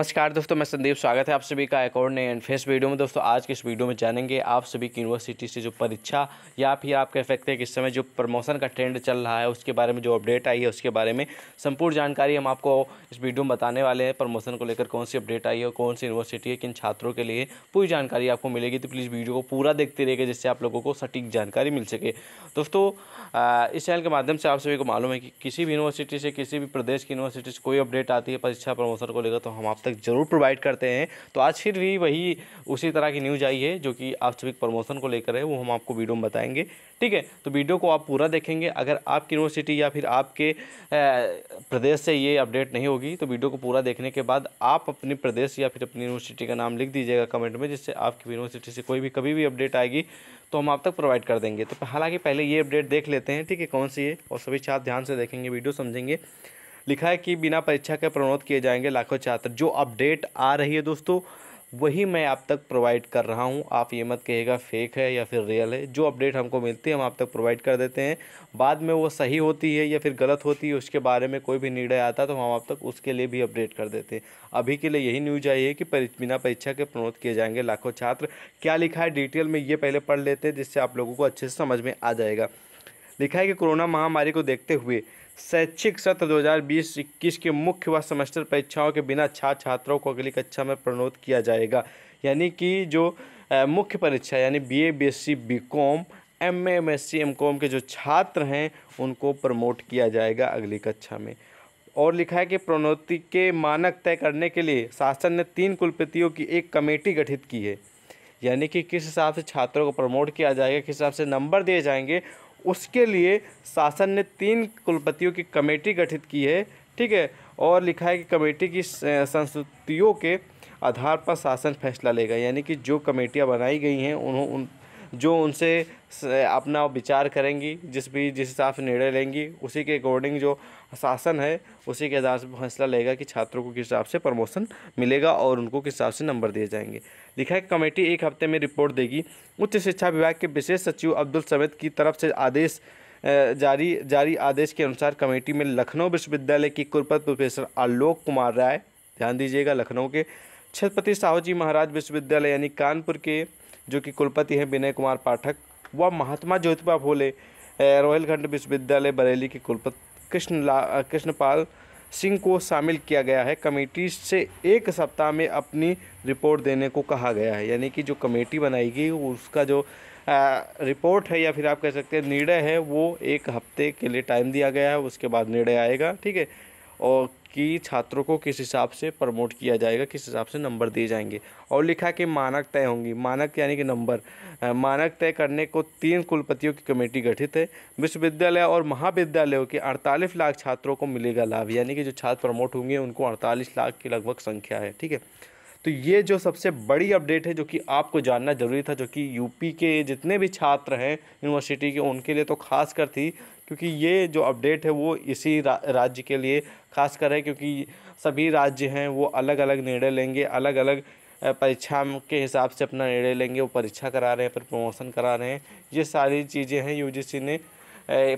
नमस्कार दोस्तों मैं संदीप स्वागत है आप सभी का एक और नए एंड फेस वीडियो में दोस्तों आज के इस वीडियो में जानेंगे आप सभी की यूनिवर्सिटी से जो परीक्षा या फिर आप कह सकते हैं कि इस समय जो प्रमोशन का ट्रेंड चल रहा है उसके बारे में जो अपडेट आई है उसके बारे में संपूर्ण जानकारी हम आपको इस वीडियो में बताने वाले हैं प्रमोशन को लेकर कौन सी अपडेट आई है कौन सी यूनिवर्सिटी है किन छात्रों के लिए पूरी जानकारी आपको मिलेगी तो प्लीज़ वीडियो को पूरा देखते रहिएगा जिससे आप लोगों को सटीक जानकारी मिल सके दोस्तों इस चैनल के माध्यम से आप सभी को मालूम है कि किसी भी यूनिवर्सिटी से किसी भी प्रदेश की यूनिवर्सिटी से कोई अपडेट आती है परीक्षा प्रमोशन को लेकर तो हम आप तक तक ज़रूर प्रोवाइड करते हैं तो आज फिर भी वही उसी तरह की न्यूज़ आई है जो कि सभी प्रमोशन को लेकर है वो हम आपको वीडियो में बताएंगे ठीक है तो वीडियो को आप पूरा देखेंगे अगर आपकी यूनिवर्सिटी या फिर आपके प्रदेश से ये अपडेट नहीं होगी तो वीडियो को पूरा देखने के बाद आप अपने प्रदेश या फिर अपनी यूनिवर्सिटी का नाम लिख दीजिएगा कमेंट में जिससे आपकी यूनिवर्सिटी से कोई भी कभी भी अपडेट आएगी तो हम आप तक प्रोवाइड कर देंगे तो हालांकि पहले ये अपडेट देख लेते हैं ठीक है कौन सी है और सभी छात्र ध्यान से देखेंगे वीडियो समझेंगे लिखा है कि बिना परीक्षा के प्रणोद किए जाएंगे लाखों छात्र जो अपडेट आ रही है दोस्तों वही मैं आप तक प्रोवाइड कर रहा हूं आप ये मत कहेगा फेक है या फिर रियल है जो अपडेट हमको मिलती है हम आप तक प्रोवाइड कर देते हैं बाद में वो सही होती है या फिर गलत होती है उसके बारे में कोई भी निर्णय आता है तो हम आप तक उसके लिए भी अपडेट कर देते हैं अभी के लिए यही न्यूज आई है कि बिना परीक्षा के प्रणोद किए जाएंगे लाखों छात्र क्या लिखा है डिटेल में ये पहले पढ़ लेते हैं जिससे आप लोगों को अच्छे से समझ में आ जाएगा लिखा है कि कोरोना महामारी को देखते हुए शैक्षिक सत्र 2020-21 के मुख्य व सेमेस्टर परीक्षाओं के बिना छात्र छात्राओं को अगली कक्षा में प्रणोद किया जाएगा यानी कि जो मुख्य परीक्षा यानी B A B M M S C M com के जो छात्र हैं उनको प्रमोट किया जाएगा अगली कक्षा में और लिखा है कि प्रोन्नति के मानक तय करने के लिए शासन ने तीन कुलपतियों की एक कमेटी गठित की है यानी कि किस हिसाब से छात्रों को प्रमोट किया जाएगा किस हिसाब से नंबर दिए जाएंगे उसके लिए शासन ने तीन कुलपतियों की कमेटी गठित की है ठीक है और लिखा है कि कमेटी की संस्तुतियों के आधार पर शासन फैसला लेगा यानी कि जो कमेटियाँ बनाई गई हैं उन्हों उन जो उनसे अपना विचार करेंगी जिस भी जिस हिसाब से निर्णय लेंगी उसी के अकॉर्डिंग जो शासन है उसी के आधार से फैसला लेगा कि छात्रों को किस हिसाब से प्रमोशन मिलेगा और उनको किस हिसाब से नंबर दिए जाएंगे लिखा है कमेटी एक हफ्ते में रिपोर्ट देगी उच्च शिक्षा विभाग के विशेष सचिव अब्दुल समेत की तरफ से आदेश जारी जारी आदेश के अनुसार कमेटी में लखनऊ विश्वविद्यालय के कुलपति प्रोफेसर आलोक कुमार राय ध्यान दीजिएगा लखनऊ के छत्रपति साहू जी महाराज विश्वविद्यालय यानी कानपुर के जो कि कुलपति हैं विनय कुमार पाठक व महात्मा ज्योतिबा फूले रोहिलखंड विश्वविद्यालय बरेली के कुलपति कृष्ण कृष्णपाल सिंह को शामिल किया गया है कमेटी से एक सप्ताह में अपनी रिपोर्ट देने को कहा गया है यानी कि जो कमेटी बनाई गई उसका जो आ, रिपोर्ट है या फिर आप कह सकते हैं निर्णय है वो एक हफ्ते के लिए टाइम दिया गया है उसके बाद निर्णय आएगा ठीक है और कि छात्रों को किस हिसाब से प्रमोट किया जाएगा किस हिसाब से नंबर दिए जाएंगे और लिखा कि मानक तय होंगी मानक यानी कि नंबर मानक तय करने को तीन कुलपतियों की कमेटी गठित है विश्वविद्यालय और महाविद्यालयों के अड़तालीस लाख छात्रों को मिलेगा लाभ यानी कि जो छात्र प्रमोट होंगे उनको अड़तालीस लाख की लगभग संख्या है ठीक है तो ये जो सबसे बड़ी अपडेट है जो कि आपको जानना जरूरी था जो कि यूपी के जितने भी छात्र हैं यूनिवर्सिटी के उनके लिए तो खास कर थी क्योंकि ये जो अपडेट है वो इसी रा, राज्य के लिए कर है क्योंकि सभी राज्य हैं वो अलग अलग निर्णय लेंगे अलग अलग परीक्षा के हिसाब से अपना निर्णय लेंगे वो परीक्षा करा रहे हैं फिर प्रमोशन करा रहे हैं ये सारी चीज़ें हैं यू ने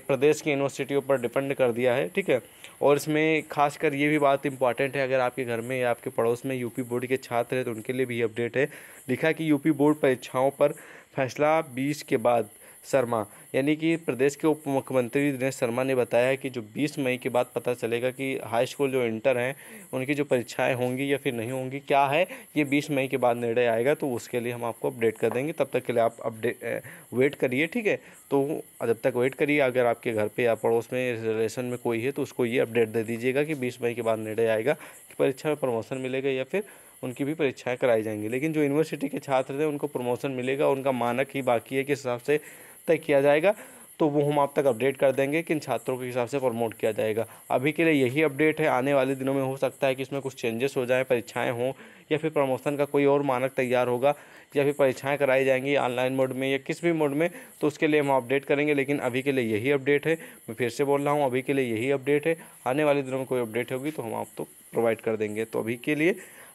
प्रदेश की यूनिवर्सिटियों पर डिपेंड कर दिया है ठीक है और इसमें खासकर ये भी बात इंपॉर्टेंट है अगर आपके घर में या आपके पड़ोस में यूपी बोर्ड के छात्र हैं तो उनके लिए भी अपडेट है लिखा कि यूपी बोर्ड परीक्षाओं पर फैसला बीस के बाद शर्मा यानी कि प्रदेश के उप मुख्यमंत्री दिनेश शर्मा ने बताया है कि जो 20 मई के बाद पता चलेगा कि हाई स्कूल जो इंटर हैं उनकी जो परीक्षाएं होंगी या फिर नहीं होंगी क्या है ये 20 मई के बाद निर्णय आएगा तो उसके लिए हम आपको अपडेट कर देंगे तब तक के लिए आप अपडेट वेट करिए ठीक है तो जब तक वेट करिए अगर आपके घर पर या पड़ोस में रिलेशन में कोई है तो उसको ये अपडेट दे दीजिएगा कि बीस मई के बाद निर्णय आएगा कि परीक्षा में प्रमोशन मिलेगा या फिर उनकी भी परीक्षाएं कराई जाएंगी लेकिन जो यूनिवर्सिटी के छात्र थे उनको प्रमोशन मिलेगा उनका मानक ही बाकी है कि हिसाब से तय किया जाएगा तो वो हम आप तक अपडेट कर देंगे किन छात्रों के हिसाब से प्रमोट किया जाएगा अभी के लिए यही अपडेट है आने वाले दिनों में हो सकता है कि इसमें कुछ चेंजेस हो जाएँ परीक्षाएँ हों या फिर प्रमोशन का कोई और मानक तैयार होगा या फिर परीक्षाएं कराई जाएंगी ऑनलाइन मोड में या किस भी मोड में तो उसके लिए हम अपडेट करेंगे लेकिन अभी के लिए यही अपडेट है मैं फिर से बोल रहा हूँ अभी के लिए यही अपडेट है आने वाले दिनों में कोई अपडेट होगी तो हम आप तो प्रोवाइड कर देंगे तो अभी के लिए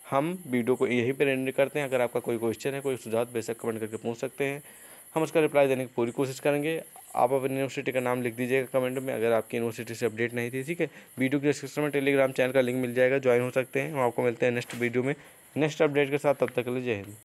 हम वीडियो को यहीं पर एंड करते हैं अगर आपका कोई क्वेश्चन है कोई सुझाव बेशक कमेंट करके पूछ सकते हैं हम उसका रिप्लाई देने की पूरी कोशिश करेंगे आप अपनी यूनिवर्सिटी का नाम लिख दीजिएगा कमेंट में अगर आपकी यूनिवर्सिटी से अपडेट नहीं थी ठीक है वीडियो के डिस्क्रिप्शन में टेलीग्राम चैनल का लिंक मिल जाएगा ज्वाइन हो सकते हैं हम आपको मिलते हैं नेक्स्ट वीडियो में नेक्स्ट अपडेट के साथ तब तक के लिए जय हिंद